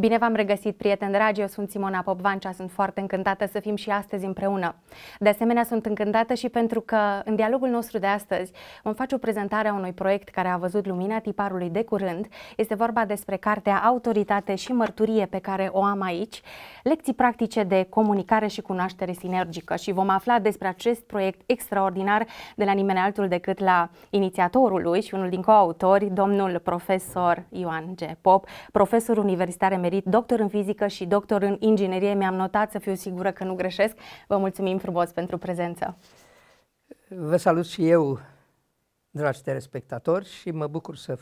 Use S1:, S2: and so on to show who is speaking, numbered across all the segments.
S1: Bine v-am regăsit, prieteni dragi, eu sunt Simona Popvancea, sunt foarte încântată să fim și astăzi împreună. De asemenea, sunt încântată și pentru că în dialogul nostru de astăzi vom face o prezentare a unui proiect care a văzut lumina tiparului de curând. Este vorba despre cartea Autoritate și mărturie pe care o am aici, lecții practice de comunicare și cunoaștere sinergică și vom afla despre acest proiect extraordinar de la nimeni altul decât la inițiatorul lui și unul din coautori, domnul profesor Ioan G. Pop, profesor universitar emerit oferit doctor în fizică și doctor în inginerie. Mi-am notat să fiu sigură că nu greșesc. Vă mulțumim frumos pentru prezență.
S2: Vă salut și eu, dragi telespectatori, și mă bucur să,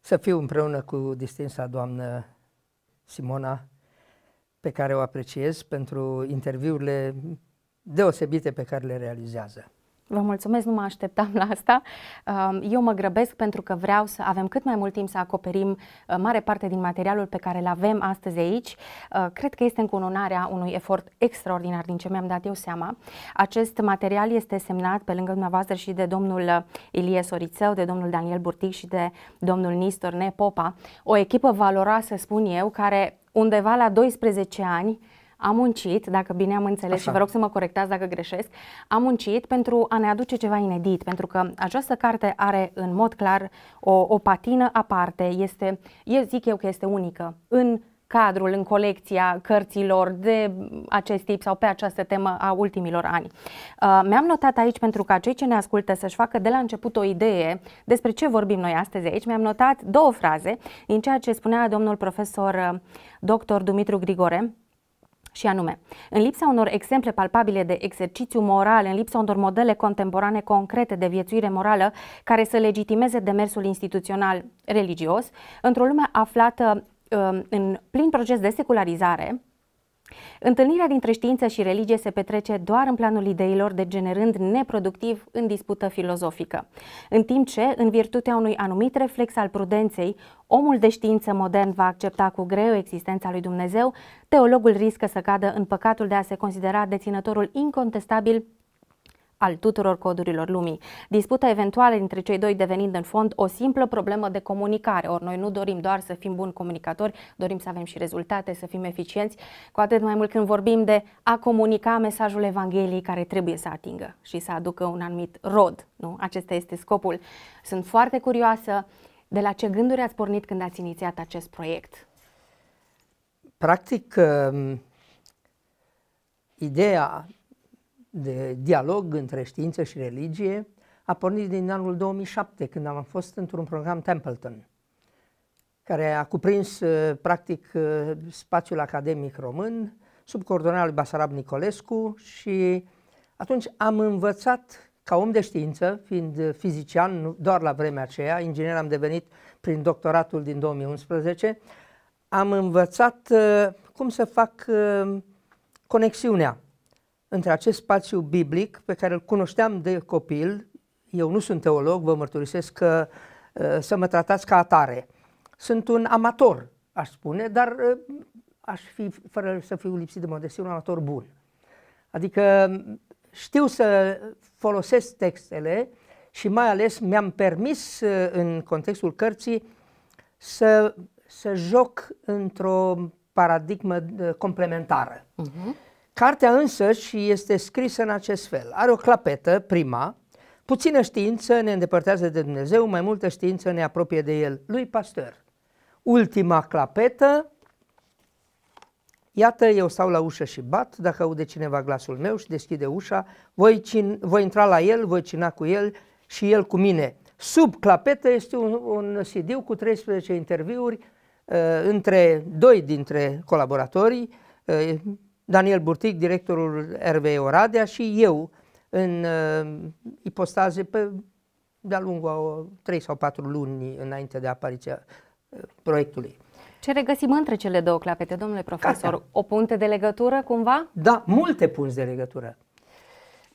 S2: să fiu împreună cu distinsa doamnă Simona, pe care o apreciez pentru interviurile deosebite pe care le realizează.
S1: Vă mulțumesc, nu mă așteptam la asta. Um, eu mă grăbesc pentru că vreau să avem cât mai mult timp să acoperim uh, mare parte din materialul pe care îl avem astăzi aici. Uh, cred că este încununarea unui efort extraordinar din ce mi-am dat eu seama. Acest material este semnat pe lângă dumneavoastră și de domnul uh, Ilie Sorițeu, de domnul Daniel Burtic și de domnul Nistor Nepopa. O echipă valoroasă, spun eu, care undeva la 12 ani a muncit, dacă bine am înțeles Așa. și vă rog să mă corectați dacă greșesc, a muncit pentru a ne aduce ceva inedit, pentru că această carte are în mod clar o, o patină aparte, este, eu zic eu că este unică în cadrul, în colecția cărților de acest tip sau pe această temă a ultimilor ani. Uh, mi-am notat aici pentru ca cei ce ne ascultă să-și facă de la început o idee despre ce vorbim noi astăzi aici. Mi-am notat două fraze din ceea ce spunea domnul profesor uh, dr. Dumitru Grigore, și anume, în lipsa unor exemple palpabile de exercițiu moral, în lipsa unor modele contemporane concrete de viețuire morală care să legitimeze demersul instituțional religios, într-o lume aflată uh, în plin proces de secularizare, Întâlnirea dintre știință și religie se petrece doar în planul ideilor, degenerând neproductiv în dispută filozofică. În timp ce, în virtutea unui anumit reflex al prudenței, omul de știință modern va accepta cu greu existența lui Dumnezeu, teologul riscă să cadă în păcatul de a se considera deținătorul incontestabil al tuturor codurilor lumii. Disputa eventuală dintre cei doi devenind în fond o simplă problemă de comunicare, ori noi nu dorim doar să fim buni comunicatori, dorim să avem și rezultate, să fim eficienți, cu atât mai mult când vorbim de a comunica mesajul Evangheliei care trebuie să atingă și să aducă un anumit rod. Nu? Acesta este scopul. Sunt foarte curioasă de la ce gânduri ați pornit când ați inițiat acest proiect.
S2: Practic, um, ideea de dialog între știință și religie a pornit din anul 2007, când am fost într-un program Templeton, care a cuprins, uh, practic, uh, spațiul academic român, sub coordonarea lui Basarab Nicolescu și atunci am învățat ca om de știință, fiind uh, fizician doar la vremea aceea, inginer am devenit prin doctoratul din 2011, am învățat cum să fac conexiunea între acest spațiu biblic pe care îl cunoșteam de copil, eu nu sunt teolog, vă mărturisesc că uh, să mă tratați ca atare. Sunt un amator, aș spune, dar uh, aș fi, fără să fiu lipsit de modestie, un amator bun. Adică știu să folosesc textele și mai ales mi-am permis uh, în contextul cărții să, să joc într-o paradigmă complementară.
S1: Uh-huh.
S2: Cartea însă, și este scrisă în acest fel. Are o clapetă, prima, puțină știință ne îndepărtează de Dumnezeu, mai multă știință ne apropie de El. Lui Pasteur. Ultima clapetă, Iată, eu stau la ușă și bat, dacă aude cineva glasul meu și deschide ușa, voi, cin- voi intra la el, voi cina cu el și el cu mine. Sub clapetă este un, un cd cu 13 interviuri uh, între doi dintre colaboratorii, uh, Daniel Burtic, directorul RVE Oradea și eu în uh, ipostaze pe, de-a lungul a 3 sau 4 luni înainte de apariția uh, proiectului.
S1: Ce regăsim între cele două clapete, domnule profesor? Cartea. O punte de legătură cumva?
S2: Da, multe punți de legătură.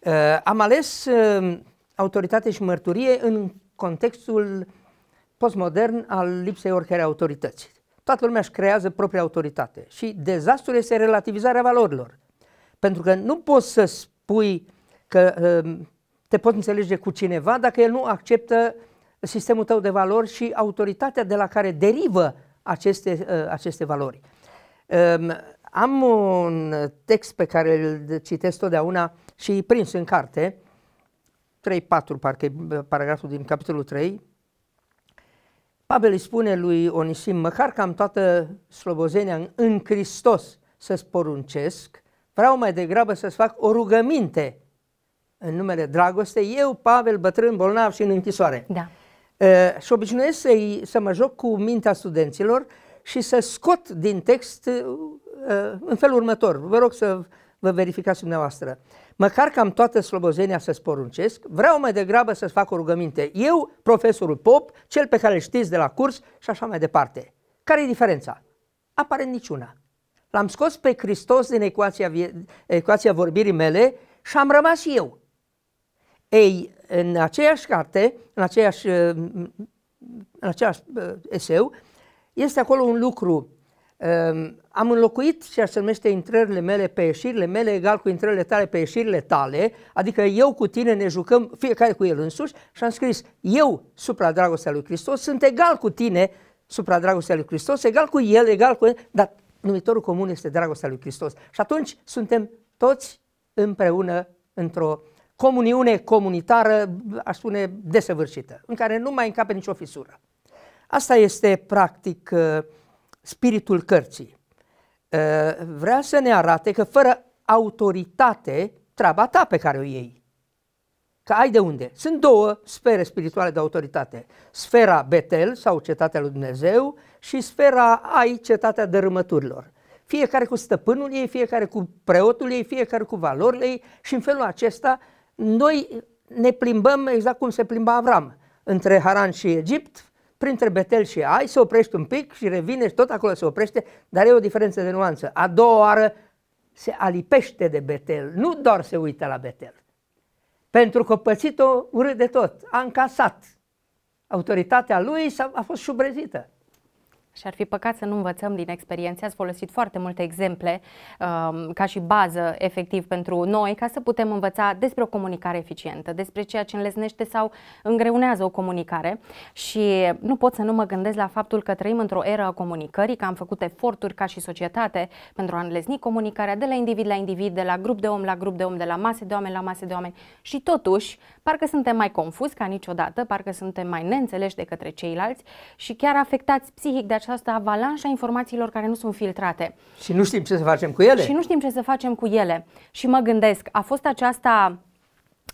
S2: Uh, am ales uh, autoritate și mărturie în contextul postmodern al lipsei oricărei autorități. Toată lumea își creează propria autoritate și dezastrul este relativizarea valorilor. Pentru că nu poți să spui că ehm, te poți înțelege cu cineva dacă el nu acceptă sistemul tău de valori și autoritatea de la care derivă aceste, eh, aceste valori. Ehm, am un text pe care îl citesc totdeauna și prins în carte, 3-4, parcă eh, paragraful din capitolul 3, Pavel îi spune lui Onisim, măcar că am toată slobozenia în Hristos să-ți poruncesc, vreau mai degrabă să-ți fac o rugăminte în numele dragostei, eu, Pavel, bătrân, bolnav și în închisoare. Da. Uh, și obișnuiesc să, să mă joc cu mintea studenților și să scot din text uh, în felul următor. Vă rog să vă verificați dumneavoastră. Uh, măcar că am toată slobozenia să-ți poruncesc, vreau mai degrabă să-ți fac o rugăminte. Eu, profesorul Pop, cel pe care îl știți de la curs și așa mai departe. Care e diferența? Apare niciuna. L-am scos pe Hristos din ecuația, ecuația vorbirii mele și am rămas eu. Ei, în aceeași carte, în aceeași, în aceeași uh, eseu, este acolo un lucru am înlocuit ceea ce se numește intrările mele pe ieșirile mele egal cu intrările tale pe ieșirile tale, adică eu cu tine ne jucăm fiecare cu el însuși și am scris eu supra dragostea lui Hristos sunt egal cu tine supra dragostea lui Hristos, egal cu el, egal cu el, dar numitorul comun este dragostea lui Hristos. Și atunci suntem toți împreună într-o comuniune comunitară, aș spune, desăvârșită, în care nu mai încape nicio fisură. Asta este practic uh, spiritul cărții. Ă, vrea să ne arate că fără autoritate, treaba ta pe care o iei. Că ai de unde. Sunt două sfere spirituale de autoritate. Sfera Betel sau Cetatea lui Dumnezeu și sfera ai, Cetatea Dărâmăturilor. Fiecare cu stăpânul ei, fiecare cu preotul ei, fiecare cu valorile ei și în felul acesta noi ne plimbăm exact cum se plimba Avram. Între Haran și Egipt, printre Betel și Ai, se oprește un pic și revine și tot acolo se oprește, dar e o diferență de nuanță. A doua oară se alipește de Betel, nu doar se uită la Betel. Pentru că pățit-o urât de tot, a încasat. Autoritatea
S1: lui a fost
S2: șubrezită.
S1: Și ar fi păcat să nu învățăm din experiențe. Ați folosit foarte multe exemple um, ca și bază efectiv pentru noi ca să putem învăța despre o comunicare eficientă, despre ceea ce înlesnește sau îngreunează o comunicare. Și nu pot să nu mă gândesc la faptul că trăim într-o eră a comunicării, că am făcut eforturi ca și societate pentru a înlesni comunicarea de la individ la individ, de la grup de om la grup de om, de la mase de oameni la mase de oameni. Și totuși, parcă suntem mai confuzi ca niciodată, parcă suntem mai neînțeleși de către ceilalți și chiar afectați psihic de această avalanșă a informațiilor care nu sunt filtrate. Și
S2: nu știm ce să facem cu ele. Și nu
S1: știm ce să facem cu ele. Și mă gândesc, a fost aceasta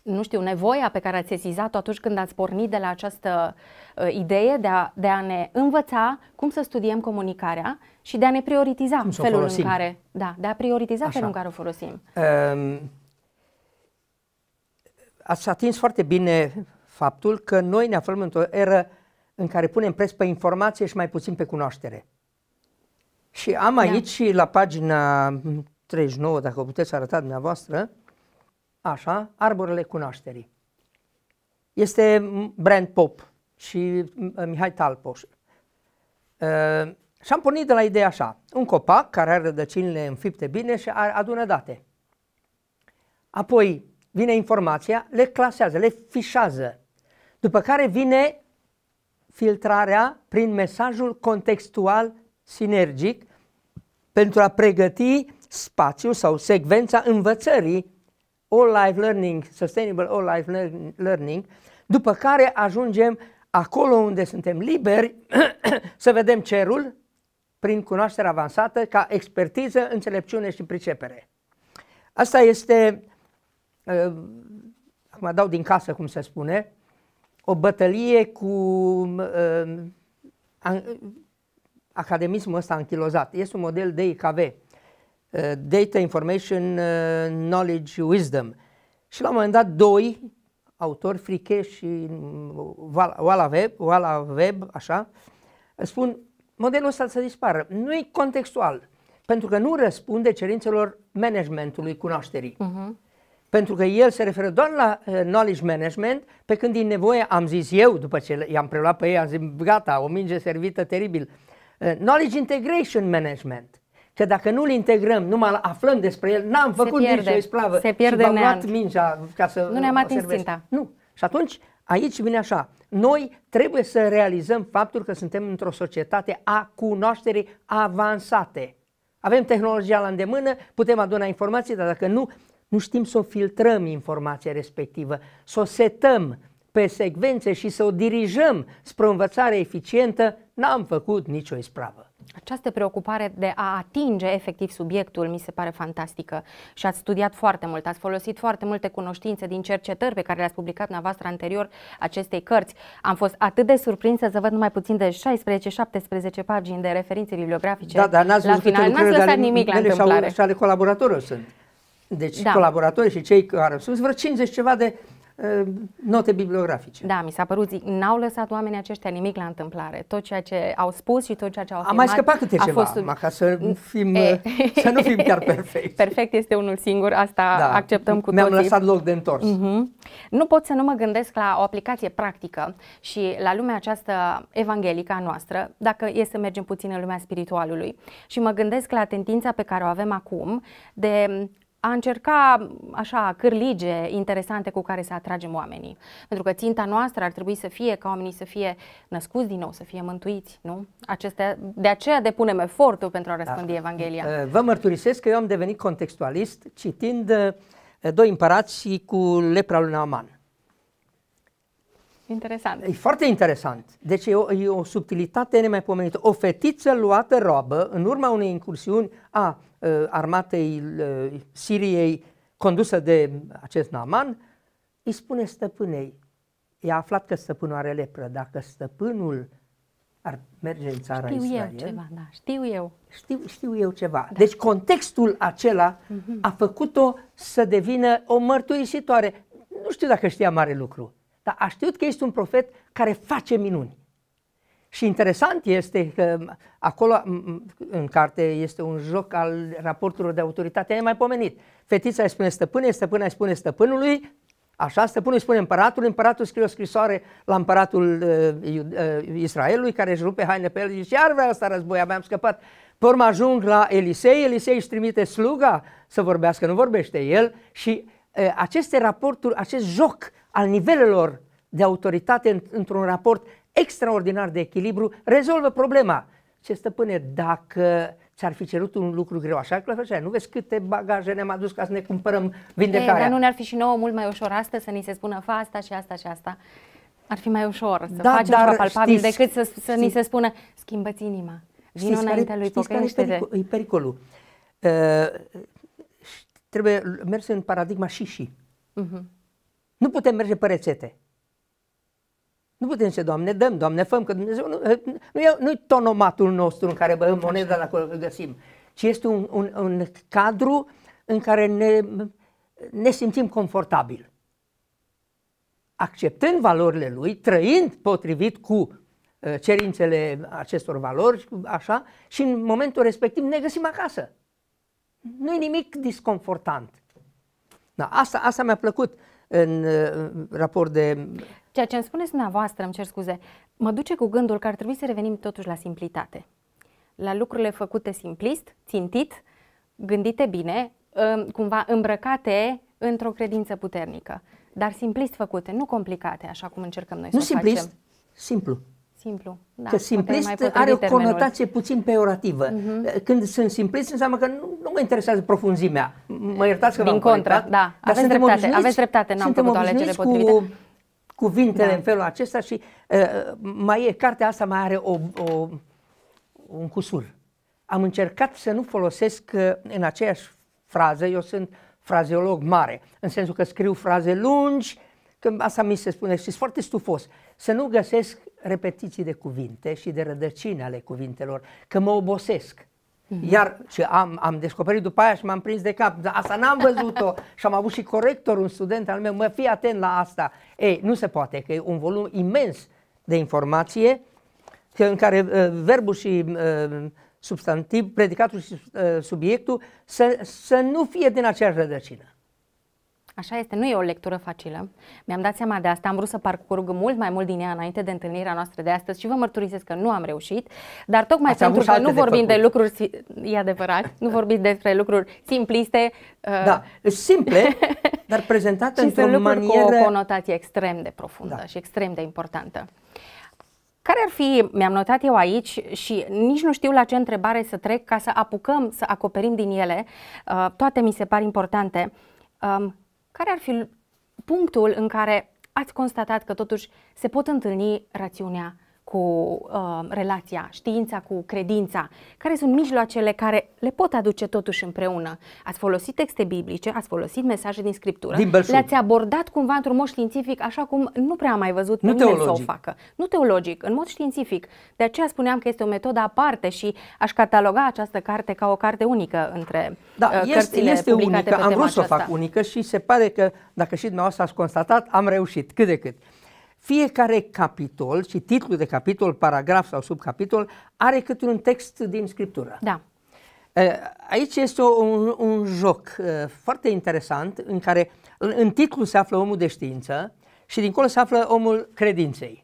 S1: nu știu, nevoia pe care ați sesizat-o atunci când ați pornit de la această uh, idee de a, de a ne învăța cum să studiem comunicarea și de a ne prioritiza cum felul în care. Da, de a prioritiza Așa. felul în care o folosim.
S2: Um, ați atins foarte bine faptul că noi ne aflăm într-o eră în care punem preț pe informație și mai puțin pe cunoaștere. Și am da. aici, la pagina 39, dacă o puteți arăta dumneavoastră, așa, Arborele Cunoașterii. Este Brand Pop și uh, Mihai Talpoș. Uh, și am pornit de la ideea așa, un copac care are rădăcinile înfipte bine și adună date. Apoi vine informația, le clasează, le fișează. După care vine filtrarea prin mesajul contextual sinergic pentru a pregăti spațiul sau secvența învățării All Life Learning, Sustainable All Life Learning, după care ajungem acolo unde suntem liberi să vedem cerul prin cunoaștere avansată ca expertiză, înțelepciune și pricepere. Asta este, uh, acum dau din casă cum se spune, o bătălie cu uh, academismul ăsta anchilozat. Este un model DIKV, uh, Data Information uh, Knowledge Wisdom. Și la un moment dat, doi autori, Friche și um, Wala Web, Wala Web, așa, spun, modelul ăsta să dispară. Nu e contextual, pentru că nu răspunde cerințelor managementului cunoașterii. Uh-huh pentru că el se referă doar la eh, knowledge management, pe când din nevoie am zis eu, după ce i-am preluat pe ei, am zis gata, o minge servită teribil. Eh, knowledge integration management, că dacă nu-l integrăm, numai aflăm despre el, n-am făcut o esclavă se pierde și luat mingea ca să Nu ne-am atins ținta. Nu. Și atunci aici vine așa, noi trebuie să realizăm faptul că suntem într-o societate a cunoașterii avansate. Avem tehnologia la îndemână, putem aduna informații, dar dacă nu nu știm să o filtrăm informația respectivă, să o setăm pe secvențe și să o dirijăm spre o învățare eficientă, n-am făcut nicio ispravă.
S1: Această preocupare de a atinge efectiv subiectul mi se pare fantastică și ați studiat foarte mult, ați folosit foarte multe cunoștințe din cercetări pe care le-ați publicat dumneavoastră anterior acestei cărți. Am fost atât de surprinsă să văd numai puțin de 16-17 pagini de referințe bibliografice. Da, dar n-ați la final, n-ați lăsat nimic la întâmplare. Și ale
S2: colaboratorilor sunt. Deci da. colaboratorii și cei care au sus,
S1: vreo 50 ceva de uh, note bibliografice. Da, mi s-a părut, zic, n-au lăsat oamenii aceștia nimic la întâmplare. Tot ceea ce au spus și tot ceea ce au afirmat... Am mai scăpat câte ceva, fost... ma, ca
S2: să, fim, e.
S1: să nu fim chiar perfect. Perfect este unul singur, asta da. acceptăm cu toții. Mi-am lăsat loc de întors. Uh-huh. Nu pot să nu mă gândesc la o aplicație practică și la lumea aceasta evanghelică a noastră, dacă e să mergem puțin în lumea spiritualului. Și mă gândesc la tendința pe care o avem acum de a încerca așa cârlige interesante cu care să atragem oamenii. Pentru că ținta noastră ar trebui să fie ca oamenii să fie născuți din nou, să fie mântuiți, nu? Acestea, de aceea depunem efortul pentru a da. răspândi da. Evanghelia. Eh, vă
S2: mărturisesc că eu am devenit contextualist citind eh, doi împărați cu lepra lui Naaman.
S1: Interesant. E
S2: foarte interesant. Deci e o, e o subtilitate nemaipomenită. O fetiță luată robă în urma unei incursiuni a Uh, armatei uh, Siriei condusă de acest Naman, îi spune stăpânei, i-a aflat că stăpânul are lepră, dacă stăpânul ar merge în țara știu Israel. Știu eu ceva, da, știu eu. Știu, știu eu ceva. Da. Deci contextul acela mm-hmm. a făcut-o să devină o mărturisitoare. Nu știu dacă știa mare lucru, dar a știut că este un profet care face minuni. Și interesant este că acolo, în carte, este un joc al raporturilor de autoritate mai pomenit. Fetița îi spune stăpâne, stăpâna îi spune stăpânului, Așa, stăpânul îi spune împăratul, împăratul scrie o scrisoare la împăratul uh, uh Israelului, care își rupe haine pe el, zice, iar vrea asta război, abia am scăpat. Pe ajung la Elisei, Elisei își trimite sluga să vorbească, nu vorbește el și uh, aceste raporturi, acest joc al nivelelor de autoritate într-un raport extraordinar de echilibru, rezolvă problema. Ce stăpâne, dacă ți-ar fi cerut un lucru greu, așa că făceai, nu vezi câte bagaje ne-am adus ca să ne cumpărăm vindecarea. Ei, dar nu
S1: ne-ar fi și nouă mult mai ușor astăzi să ni se spună fa asta și asta și asta. Ar fi mai ușor să da, facem ceva palpabil știți, decât să, să știți, ni se spună schimbă-ți inima. vină știți înaintea care, lui știți care este pericolul? E pericolul.
S2: Uh, trebuie mers în paradigma și și. Uh-huh. Nu putem merge pe rețete. Nu putem să, Doamne, dăm, Doamne, făm, că Dumnezeu nu, nu e nu tonomatul nostru în care băgăm moneda dacă o găsim, ci este un, un, un cadru în care ne, ne simțim confortabil. Acceptând valorile lui, trăind potrivit cu uh, cerințele acestor valori, așa, și în momentul respectiv ne găsim acasă. Nu e nimic disconfortant. Da, asta, asta mi-a plăcut în uh, raport de...
S1: Ceea ce îmi spuneți dumneavoastră, îmi cer scuze, mă duce cu gândul că ar trebui să revenim totuși la simplitate. La lucrurile făcute simplist, țintit, gândite bine, um, cumva îmbrăcate într-o credință puternică, dar simplist făcute, nu complicate, așa cum încercăm noi nu să simplist, facem. simplu. Simplu. Da, că simplist are o conotație
S2: puțin peorativă. Uh-huh. Când sunt simplist, înseamnă că nu, nu mă interesează profunzimea. Mă iertați că Din contră, da. da. Aveți dreptate, aveți dreptate, n-am făcut o alegere potrivită. Cu cuvintele da. în felul acesta și uh, mai e, cartea asta mai are o, o, un cusur. Am încercat să nu folosesc uh, în aceeași frază, eu sunt frazeolog mare, în sensul că scriu fraze lungi, că asta mi se spune, și sunt foarte stufos să nu găsesc repetiții de cuvinte și de rădăcini ale cuvintelor, că mă obosesc. Mhm. Iar ce am, am descoperit după aia și m-am prins de cap, dar asta n-am văzut-o și am avut și corector, un student al meu, mă fii atent la asta. Ei, nu se poate, că e un volum imens de informație în care uh, verbul și uh, substantiv, predicatul și uh, subiectul să, să nu fie din aceeași rădăcină.
S1: Așa este, nu e o lectură facilă. Mi-am dat seama de asta, am vrut să parcurg mult mai mult din ea înainte de întâlnirea noastră de astăzi și vă mărturisesc că nu am reușit, dar tocmai Ați pentru că nu de vorbim de, de lucruri, e adevărat, nu vorbim despre lucruri simpliste. Uh, da, uh, simple, dar prezentate într-o sunt manieră... cu o conotație extrem de profundă da. și extrem de importantă. Care ar fi, mi-am notat eu aici și nici nu știu la ce întrebare să trec ca să apucăm să acoperim din ele, uh, toate mi se par importante. Um, care ar fi punctul în care ați constatat că totuși se pot întâlni rațiunea cu uh, relația, știința cu credința, care sunt mijloacele care le pot aduce totuși împreună. Ați folosit texte biblice, ați folosit mesaje din scriptură, din le-ați abordat cumva într-un mod științific, așa cum nu prea am mai văzut nu nimeni să o facă. Nu teologic, în mod științific. De aceea spuneam că este o metodă aparte și aș cataloga această carte ca o carte unică între da, uh, este, cărțile este publicate unică. Pe am vrut să o fac
S2: unică și se pare că, dacă și dumneavoastră ați constatat, am reușit cât de cât. Uh, fiecare capitol și titlu de capitol, paragraf sau subcapitol are câte un text din Scriptură. Da. Aici este un, un joc foarte interesant în care în titlu se află omul de știință și dincolo se află omul credinței.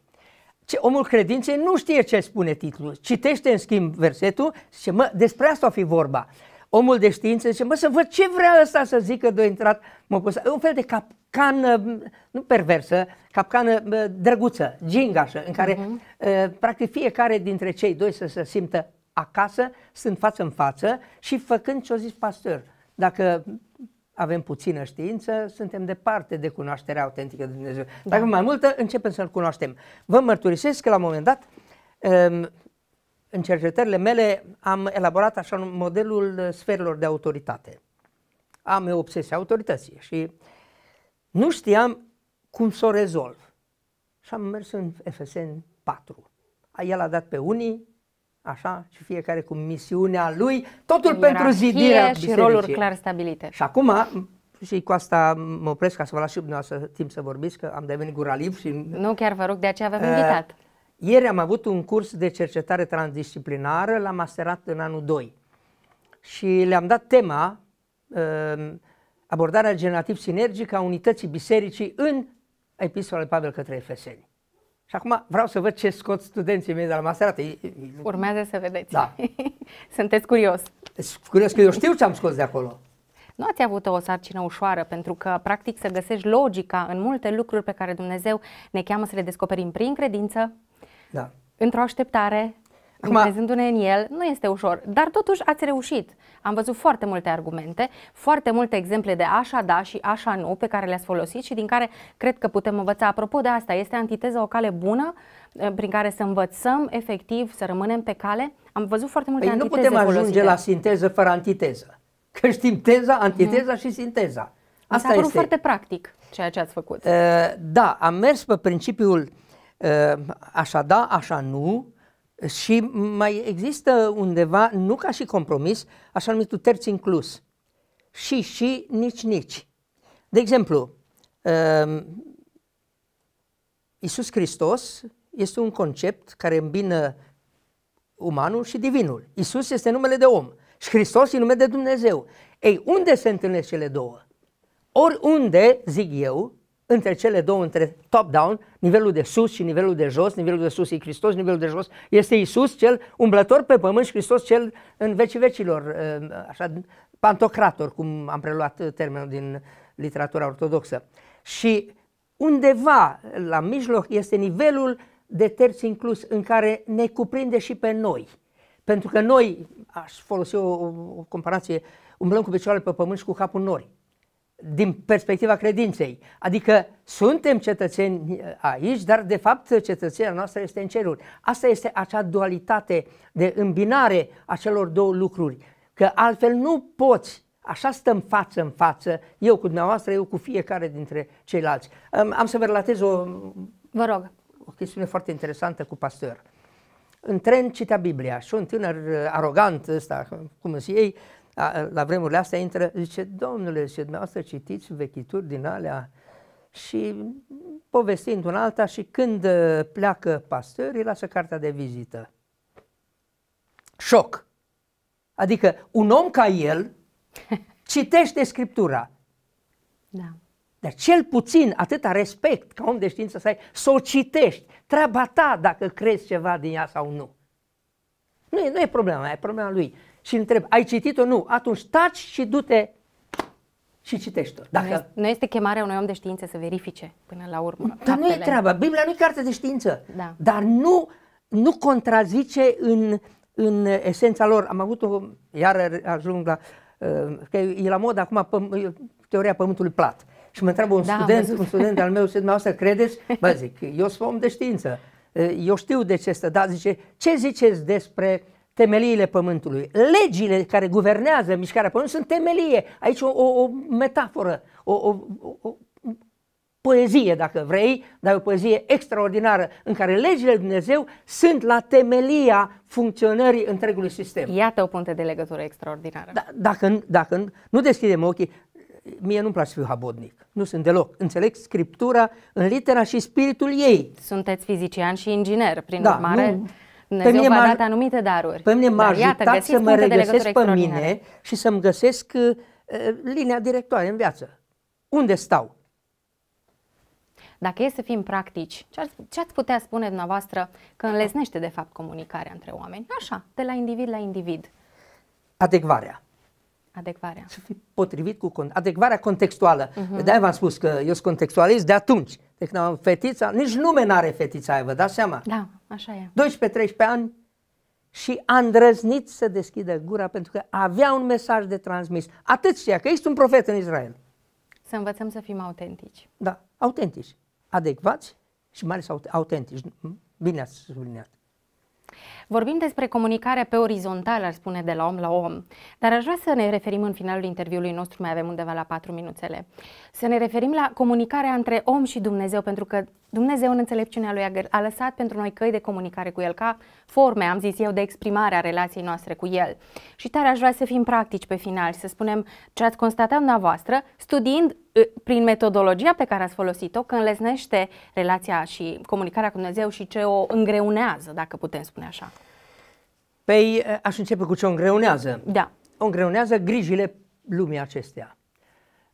S2: Ce, omul credinței nu știe ce spune titlul, citește în schimb versetul și zice, mă, despre asta o fi vorba omul de știință zice, mă să văd ce vrea ăsta să zică de intrat, mă pus, un fel de capcană, nu perversă, capcană drăguță, gingașă, în care uh-huh. practic fiecare dintre cei doi să se simtă acasă, sunt față în față și făcând ce-o zis pastor, dacă avem puțină știință, suntem departe de cunoașterea autentică de Dumnezeu. Dacă da. mai multă, începem să-L cunoaștem. Vă mărturisesc că la un moment dat ă, în cercetările mele am elaborat așa modelul uh, sferelor de autoritate. Am eu obsesie autorității și nu știam cum să o rezolv. Și am mers în FSN 4. El a dat pe unii, așa, și fiecare cu misiunea lui, totul Ierarhie pentru zidirea și bisericii. roluri clar stabilite. Și acum, și cu asta mă opresc ca să vă las și dumneavoastră timp să vorbiți, că am devenit guraliv și... Nu,
S1: chiar vă rog, de aceea v-am uh, invitat.
S2: Uh, ieri am avut un curs de cercetare transdisciplinară, l-am masterat în anul 2 și le-am dat tema uh, abordarea generativ sinergică a unității bisericii în epistola lui Pavel către Efeseni. Și acum vreau să văd ce scot studenții mei de la masterat. Urmează
S1: să vedeți. Da. Sunteți curios. Deci, curios că eu știu
S2: ce am scos de acolo.
S1: Nu ați avut o sarcină ușoară, pentru că, practic, să găsești logica în multe lucruri pe care Dumnezeu ne cheamă să le descoperim prin credință, da. într-o așteptare, Acum... ne în el, nu este ușor. Dar totuși ați reușit. Am văzut foarte multe argumente, foarte multe exemple de așa da și așa nu pe care le-ați folosit și din care cred că putem învăța. Apropo de asta, este antiteza o cale bună eh, prin care să învățăm efectiv, să rămânem pe cale? Am văzut foarte multe păi antiteze nu putem ajunge folosite. la
S2: sinteză fără antiteză. Că știm teza, antiteza
S1: mm. și sinteza. Asta a este. foarte practic ceea ce ați făcut. Uh,
S2: da, am mers pe principiul uh, Ehm, așa da, așa nu, și mai există undeva, nu ca și compromis, așa numitul terț inclus. Și, și, nici, nici. De exemplu, ehm, Isus Hristos este un concept care îmbină umanul și divinul. Isus este numele de om și Hristos e numele de Dumnezeu. Ei, unde se întâlnesc cele două? Oriunde, zic eu, între cele două, între top-down, nivelul de sus și nivelul de jos, nivelul de sus e Hristos, nivelul de jos este Isus, cel umblător pe pământ și Hristos cel în vecii vecilor, așa, pantocrator, cum am preluat termenul din literatura ortodoxă. Și undeva la mijloc este nivelul de terți inclus în care ne cuprinde și pe noi. Pentru că noi, aș folosi o, o comparație, umblăm cu picioarele pe pământ și cu capul nori din perspectiva credinței. Adică suntem cetățeni eh, aici, dar de fapt cetățenia noastră este în ceruri. Asta este acea dualitate de îmbinare a celor două lucruri. Că altfel nu poți, așa stăm față în față, eu cu dumneavoastră, eu cu fiecare dintre ceilalți. Am să vă relatez o, vă rog. o chestiune foarte interesantă cu pastor. În tren citea Biblia și un tânăr eh, arogant ăsta, cum îți ei, a, la vremurile astea intră, zice, domnule, zice, dumneavoastră citiți vechituri din alea și povestind un alta și când uh, pleacă pastor, îi lasă cartea de vizită. Șoc! Adică un om ca el citește Scriptura. Da. Dar cel puțin atâta respect ca om de știință să ai, să o citești. Treaba ta dacă crezi ceva din ea sau nu. Nu e, nu e problema mea, e problema lui și întreb, ai citit-o? Nu. Atunci taci
S1: și du-te și citește-o. Dacă... Nu este, chemarea unui om de știință să verifice până la urmă. Dar faptele. nu e treaba. Biblia nu e carte de știință. Da. Dar nu, nu
S2: contrazice în, în esența lor. Am avut o, iar ajung la, uh, că e la mod acum teoria pământului plat. Și mă întreabă un da, student, un student al meu, zice, dumneavoastră credeți? Bă, zic, eu sunt om de știință. Uh, eu știu de ce stă, dar zice, ce ziceți despre uh, temeliile pământului. Legile care guvernează mișcarea pământului sunt temelie. Aici o, o, o metaforă, o, o, o poezie, dacă vrei, dar o poezie extraordinară, în care legile lui Dumnezeu sunt la temelia funcționării întregului sistem. Iată o punte de legătură extraordinară. Da, dacă, dacă nu deschidem ochii, mie nu-mi place să fiu habodnic. Nu sunt deloc. Înțeleg scriptura în litera și spiritul ei. Sunteți
S1: fizician și inginer,
S2: prin da, urmare. Nu, Dumnezeu pe mine v-a dat
S1: anumite daruri.
S2: Pe mine m-a ajutat iată, să mă regăsesc pe mine și să-mi
S1: găsesc uh, uh, linia directoare în viață. Unde stau? Dacă e să fim practici, ce ați putea spune dumneavoastră că înlesnește de fapt comunicarea între oameni? Așa, de la individ la individ.
S2: Adecvarea.
S1: Adecvarea. Să fii
S2: potrivit cu... Adecvarea contextuală. Uh-huh. De-aia v-am spus că eu sunt contextualist de atunci de deci când am fetița, nici nume n-are fetița aia, vă dați seama?
S1: Da, așa e.
S2: 12-13 ani și a îndrăznit să deschidă gura pentru că avea un mesaj de transmis. Atât știa că ești un profet în Israel.
S1: Să învățăm să fim autentici.
S2: Da, autentici, adecvați și mai ales autentici. Bine ați subliniat.
S1: Vorbim despre comunicarea pe orizontală, ar spune, de la om la om, dar aș vrea să ne referim în finalul interviului nostru, mai avem undeva la patru minuțele, să ne referim la comunicarea între om și Dumnezeu, pentru că Dumnezeu în înțelepciunea lui a lăsat pentru noi căi de comunicare cu El, ca forme, am zis eu, de exprimare a relației noastre cu El. Și tare aș vrea să fim practici pe final și să spunem ce ați constatat dumneavoastră, studiind ă, prin metodologia pe care ați folosit-o, că înlesnește relația și comunicarea cu Dumnezeu și ce o îngreunează, dacă putem spune așa.
S2: Păi ă, aș începe cu ce o îngreunează. Da. O îngreunează grijile lumii acestea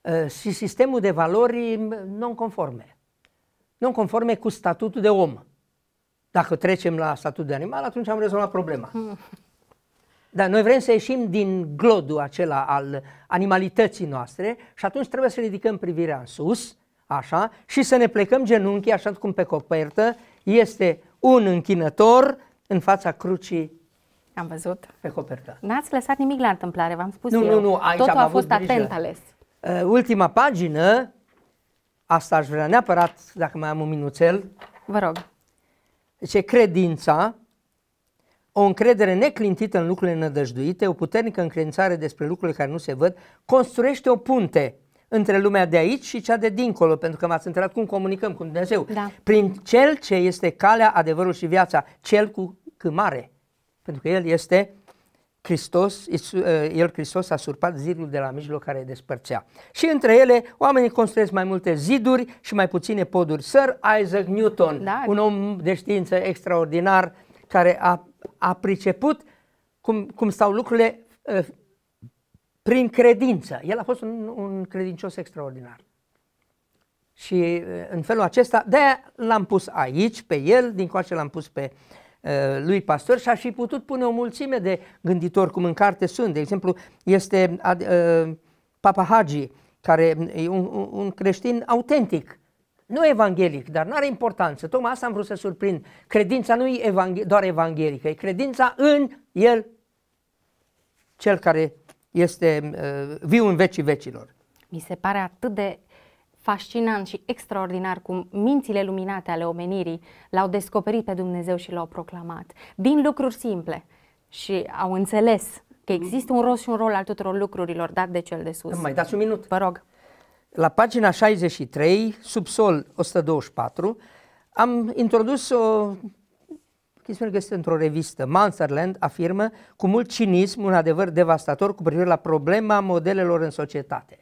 S2: ă, și sistemul de valori non-conforme nu conforme cu statutul de om. Dacă trecem la statut de animal, atunci am rezolvat problema. Hmm. Dar noi vrem să ieșim din glodul acela al animalității noastre și atunci trebuie să ridicăm privirea în sus, așa, și să ne plecăm genunchii, așa cum pe copertă este un închinător în fața crucii am văzut. Pe copertă.
S1: N-ați lăsat nimic la întâmplare, v-am spus nu, eu. Nu, nu, aici Totul am a fost avut atent ales.
S2: Uh, ultima pagină asta aș vrea neapărat, dacă mai am un minuțel. Vă rog. Deci credința, o încredere neclintită în lucrurile nădăjduite, o puternică încredințare despre lucrurile care nu se văd, construiește o punte între lumea de aici și cea de dincolo, pentru că m-ați întrebat cum comunicăm cu Dumnezeu. Da. Prin cel ce este calea, adevărul și viața, cel cu câmare, mare, pentru că el este Hristos, uh, el Hristos a surpat zidul de la mijloc care despărțea. Și între ele, oamenii construiesc mai multe ziduri și mai puține poduri. Sir Isaac Newton, da. un om de știință extraordinar, care a, a priceput cum, cum stau lucrurile uh, prin credință. El a fost un, un credincios extraordinar. Și uh, în felul acesta, de l-am pus aici pe el, din coace l-am pus pe uh, Eh, lui Pastor și aș fi putut pune o mulțime de gânditori, cum în carte sunt. De exemplu, este eh, Papa Hagi, care e un, un creștin autentic, nu evanghelic, dar nu are importanță. Tocmai asta am vrut să surprind. Credința nu e evanghe- doar evanghelică, e credința în El, cel care este uh, viu în vecii vecilor.
S1: Mi se pare atât de fascinant și extraordinar cum mințile luminate ale omenirii l-au descoperit pe Dumnezeu și l-au proclamat. Din lucruri simple și au înțeles că există un rost și un rol al tuturor lucrurilor dat de cel de sus. mai
S2: dați un minut. Vă rog. La pagina 63, subsol 124, am introdus o chestiune găsită într-o revistă. Mansarland afirmă cu mult cinism un adevăr devastator cu privire la problema modelelor în societate.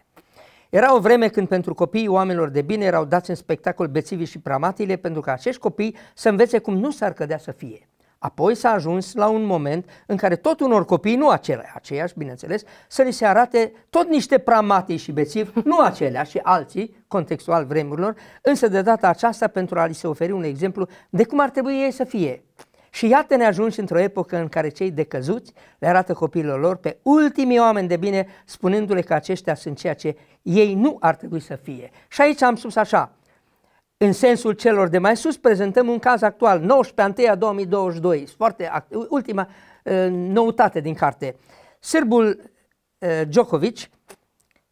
S2: Era o vreme când pentru copiii oamenilor de bine erau dați în spectacol bețivii și pramatile pentru că acești copii să învețe cum nu s-ar cădea să fie. Apoi s-a ajuns la un moment în care tot unor copii, nu acelea, aceiași, bineînțeles, să li se arate tot niște pramatii și bețivi, nu acelea și alții, contextual vremurilor, însă de data aceasta pentru a li se oferi un exemplu de cum ar trebui ei să fie. Și iată ne ajungi într-o epocă în care cei decăzuți le arată copiilor lor pe ultimii oameni de bine, spunându-le că aceștia sunt ceea ce ei nu ar trebui să fie. Și aici am spus așa, în sensul celor de mai sus, prezentăm un caz actual, 19 2022, foarte ultima uh, noutate din carte. Sârbul uh, Djokovic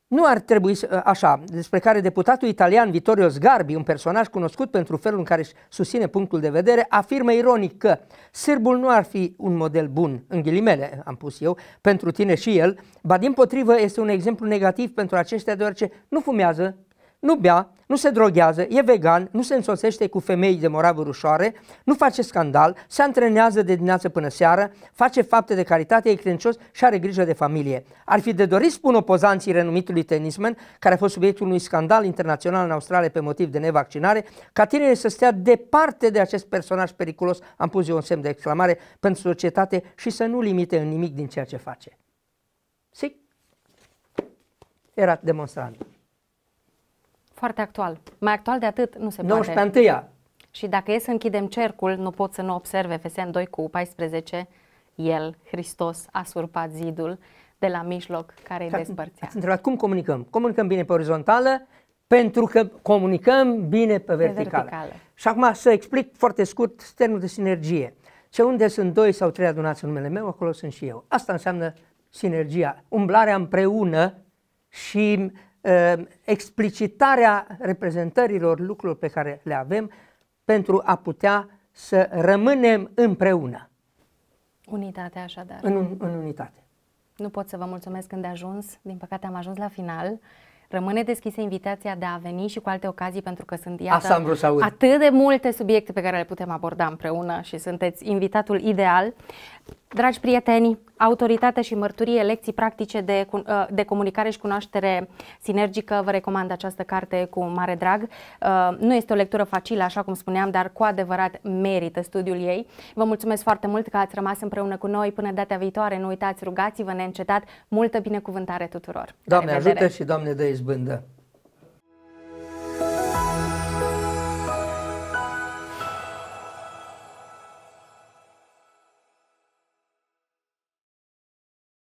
S2: nu ar trebui să, ă, așa, despre care deputatul italian Vittorio Sgarbi, un personaj cunoscut pentru felul în care își susține punctul de vedere, afirmă ironic că sârbul nu ar fi un model bun, în ghilimele am pus eu, pentru tine și el, ba din potrivă este un exemplu negativ pentru aceștia deoarece nu fumează, nu bea, nu se droghează, e vegan, nu se însoțește cu femei de moravuri ușoare, nu face scandal, se antrenează de dimineață până seară, face fapte de caritate, e credincios și are grijă de familie. Ar fi de dorit, spun opozanții renumitului tenismen, care a fost subiectul unui scandal internațional în Australia pe motiv de nevaccinare, ca tinerii să stea departe de acest personaj periculos, am pus eu un semn de exclamare, pentru societate și să nu limite în nimic din ceea ce face. Sic? Era demonstrantul.
S1: Foarte actual. Mai actual de atât nu se 19. poate. 91 Și dacă e să închidem cercul, nu pot să nu observe Efeseni 2 cu 14, El, Hristos, a surpat zidul de la mijloc care îi despărțea. Ați
S2: întrebat cum comunicăm? Comunicăm bine pe orizontală pentru că comunicăm bine pe verticală. Pe verticală. Și acum să explic foarte scurt termenul de sinergie. Ce unde sunt doi sau trei adunați în numele meu, acolo sunt și eu. Asta înseamnă sinergia, umblarea împreună și Uh, explicitarea reprezentărilor lucrurilor pe care le avem pentru a putea să rămânem împreună.
S1: Unitate așadar. În, în unitate. Nu pot să vă mulțumesc când ajuns, din păcate am ajuns la final. Rămâne deschisă invitația de a veni și cu alte ocazii pentru că sunt iată, atât de multe subiecte pe care le putem aborda împreună și sunteți invitatul ideal. Dragi prieteni, autoritate și mărturie, lecții practice de, uh, de comunicare și cunoaștere sinergică, vă recomand această carte cu mare drag. Uh, nu este o lectură facilă, așa cum spuneam, dar cu adevărat merită studiul ei. Vă mulțumesc foarte mult că ați rămas împreună cu noi. Până data viitoare, nu uitați, rugați-vă neîncetat. Multă binecuvântare tuturor! Doamne ajută și
S2: Doamne dă izbândă!